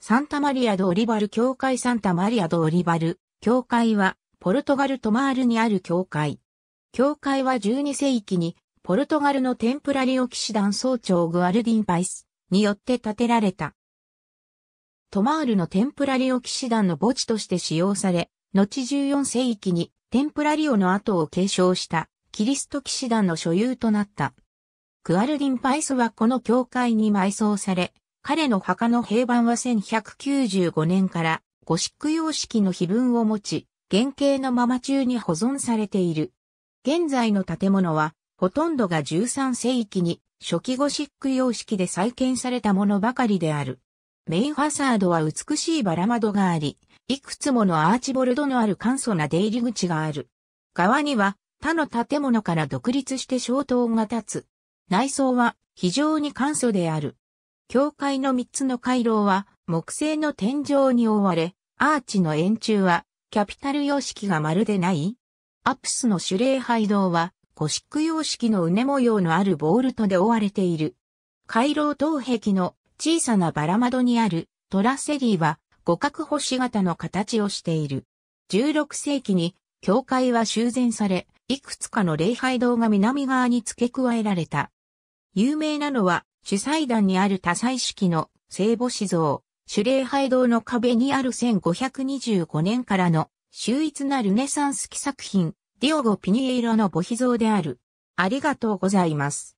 サンタマリア・ド・オリバル教会サンタマリア・ド・オリバル教会は、ポルトガル・トマールにある教会。教会は12世紀に、ポルトガルのテンプラリオ騎士団総長グアルディン・パイスによって建てられた。トマールのテンプラリオ騎士団の墓地として使用され、後14世紀にテンプラリオの後を継承したキリスト騎士団の所有となった。グアルディン・パイスはこの教会に埋葬され、彼の墓の平板は1195年からゴシック様式の碑文を持ち、原型のまま中に保存されている。現在の建物は、ほとんどが13世紀に初期ゴシック様式で再建されたものばかりである。メインファサードは美しいバラ窓があり、いくつものアーチボルドのある簡素な出入り口がある。側には他の建物から独立して小塔が立つ。内装は非常に簡素である。教会の3つの回廊は木製の天井に覆われ、アーチの円柱はキャピタル様式がまるでないアプスの主礼拝堂はゴシック様式のうね模様のあるボールトで覆われている。回廊東壁の小さなバラ窓にあるトラセリーは五角星型の形をしている。16世紀に教会は修繕され、いくつかの礼拝堂が南側に付け加えられた。有名なのは主祭壇にある多彩式の聖母子像、主礼拝堂の壁にある1525年からの秀逸なルネサンス期作品、ディオゴ・ピニエイロの母子像である。ありがとうございます。